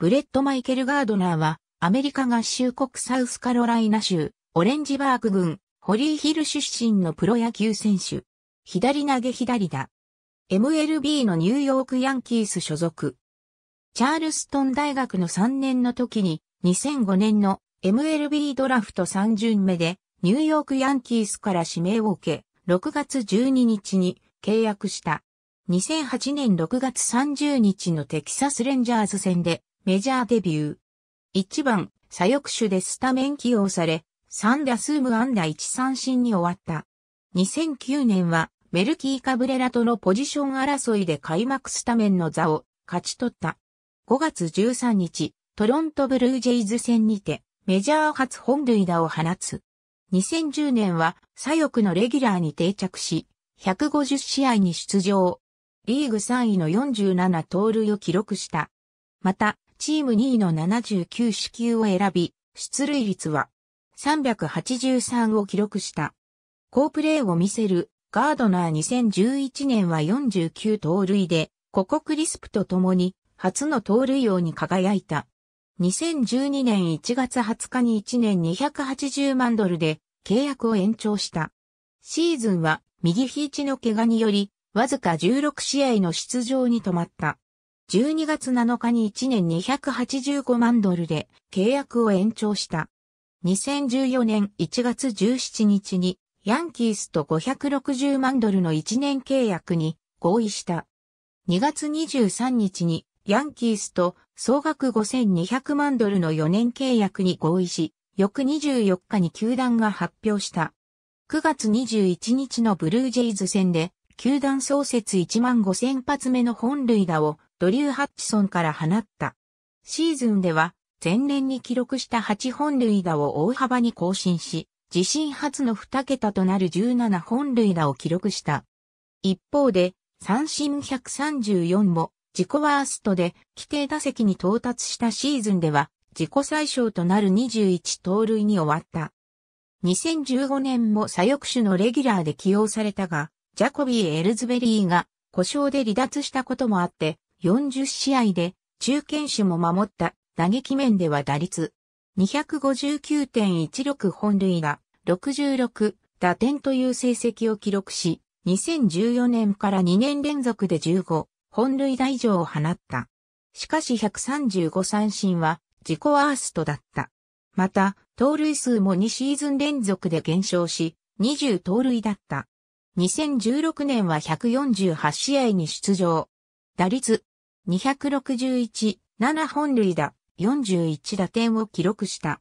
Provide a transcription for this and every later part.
ブレット・マイケル・ガードナーは、アメリカ合衆国サウスカロライナ州、オレンジバーグ郡、ホリーヒル出身のプロ野球選手。左投げ左打。MLB のニューヨークヤンキース所属。チャールストン大学の3年の時に、2005年の MLB ドラフト3巡目で、ニューヨークヤンキースから指名を受け、6月12日に契約した。2008年6月30日のテキサスレンジャーズ戦でメジャーデビュー。1番、左翼手でスタメン起用され、3打数無安打1三振に終わった。2009年は、メルキー・カブレラとのポジション争いで開幕スタメンの座を勝ち取った。5月13日、トロントブルージェイズ戦にて、メジャー初本塁打を放つ。2010年は左翼のレギュラーに定着し、150試合に出場。リーグ3位の47盗塁を記録した。また、チーム2位の79支球を選び、出塁率は383を記録した。好プレーを見せるガードナー2011年は49盗塁で、ここクリスプと共に初の盗塁王に輝いた。2012年1月20日に1年280万ドルで契約を延長した。シーズンは右肘の怪我により、わずか16試合の出場に止まった。12月7日に1年285万ドルで契約を延長した。2014年1月17日にヤンキースと560万ドルの1年契約に合意した。2月23日にヤンキースと総額5200万ドルの4年契約に合意し、翌24日に球団が発表した。9月21日のブルージェイズ戦で球団創設1万5000発目の本塁打をドリュー・ハッチソンから放った。シーズンでは、前年に記録した8本塁打を大幅に更新し、自身初の2桁となる17本塁打を記録した。一方で、三振134も自己ワーストで規定打席に到達したシーズンでは、自己最小となる21盗塁に終わった。2015年も左翼手のレギュラーで起用されたが、ジャコビー・エルズベリーが故障で離脱したこともあって、40試合で中堅守も守った打撃面では打率259.16本塁打66打点という成績を記録し、2014年から2年連続で15本塁打以上を放った。しかし135三振は自己ワーストだった。また、盗塁数も2シーズン連続で減少し、20盗塁だった。2016年は148試合に出場。打率261、7本塁打、41打点を記録した。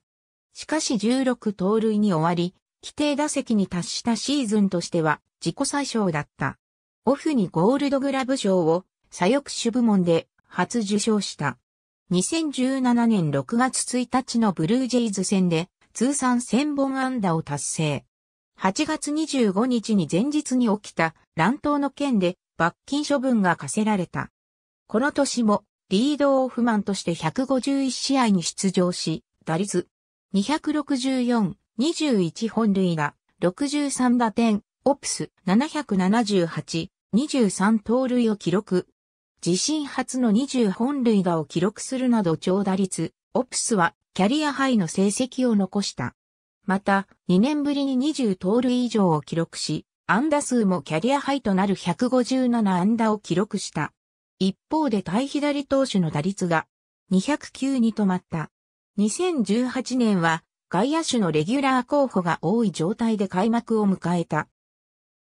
しかし16盗塁に終わり、規定打席に達したシーズンとしては自己最小だった。オフにゴールドグラブ賞を左翼手部門で初受賞した。2017年6月1日のブルージェイズ戦で通算1000本安打を達成。8月25日に前日に起きた乱闘の件で罰金処分が課せられた。この年もリードオフマンとして151試合に出場し、打率264、21本塁打、63打点、オプス778、23盗塁を記録。自身初の20本塁打を記録するなど長打率、オプスはキャリアハイの成績を残した。また、2年ぶりに20盗塁以上を記録し、安打数もキャリアハイとなる157安打を記録した。一方で対左投手の打率が209に止まった。2018年は外野手のレギュラー候補が多い状態で開幕を迎えた。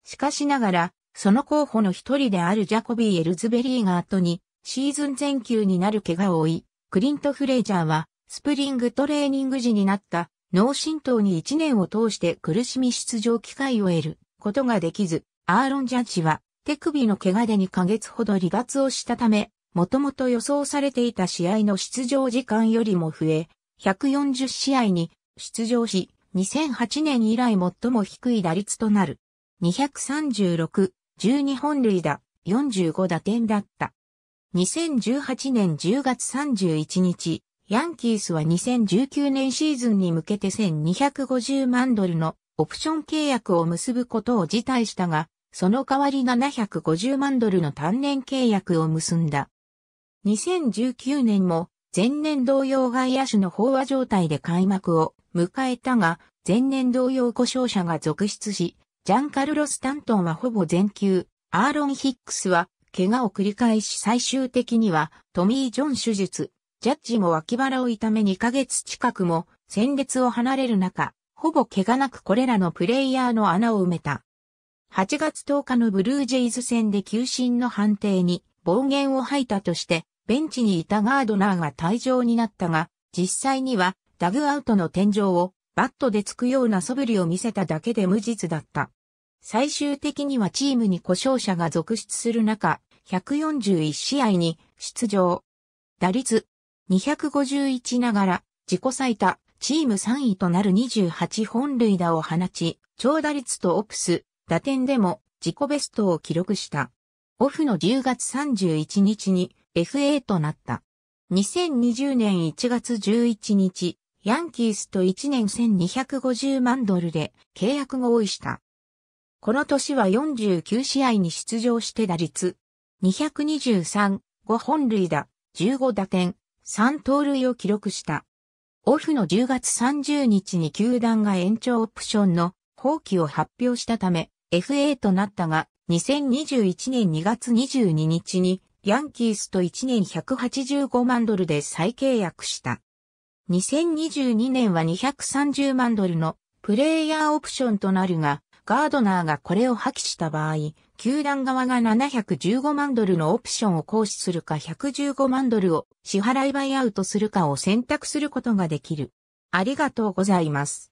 しかしながら、その候補の一人であるジャコビー・エルズベリーが後にシーズン前休になる怪我を負い、クリント・フレイジャーはスプリングトレーニング時になった脳震盪に1年を通して苦しみ出場機会を得る。ことができず、アーロン・ジャッジは手首の怪我で2ヶ月ほど離脱をしたため、もともと予想されていた試合の出場時間よりも増え、140試合に出場し、2008年以来最も低い打率となる。236、12本塁打、45打点だった。2018年10月31日、ヤンキースは2019年シーズンに向けて1250万ドルのオプション契約を結ぶことを辞退したが、その代わり750万ドルの単年契約を結んだ。2019年も前年同様外野手の飽和状態で開幕を迎えたが、前年同様故障者が続出し、ジャンカルロ・スタントンはほぼ全球、アーロン・ヒックスは怪我を繰り返し最終的にはトミー・ジョン手術、ジャッジも脇腹を痛め2ヶ月近くも戦列を離れる中、ほぼ怪我なくこれらのプレイヤーの穴を埋めた。8月10日のブルージェイズ戦で球審の判定に暴言を吐いたとして、ベンチにいたガードナーが退場になったが、実際にはダグアウトの天井をバットでつくような素振りを見せただけで無実だった。最終的にはチームに故障者が続出する中、141試合に出場。打率251ながら自己最多チーム3位となる28本塁打を放ち、長打率とオプス、打点でも自己ベストを記録した。オフの10月31日に FA となった。2020年1月11日、ヤンキースと1年1250万ドルで契約合意した。この年は49試合に出場して打率223、5本塁打、15打点、3盗塁を記録した。オフの10月30日に球団が延長オプションの放棄を発表したため FA となったが2021年2月22日にヤンキースと1年185万ドルで再契約した。2022年は230万ドルのプレイヤーオプションとなるがガードナーがこれを破棄した場合、球団側が715万ドルのオプションを行使するか115万ドルを支払いバイアウトするかを選択することができる。ありがとうございます。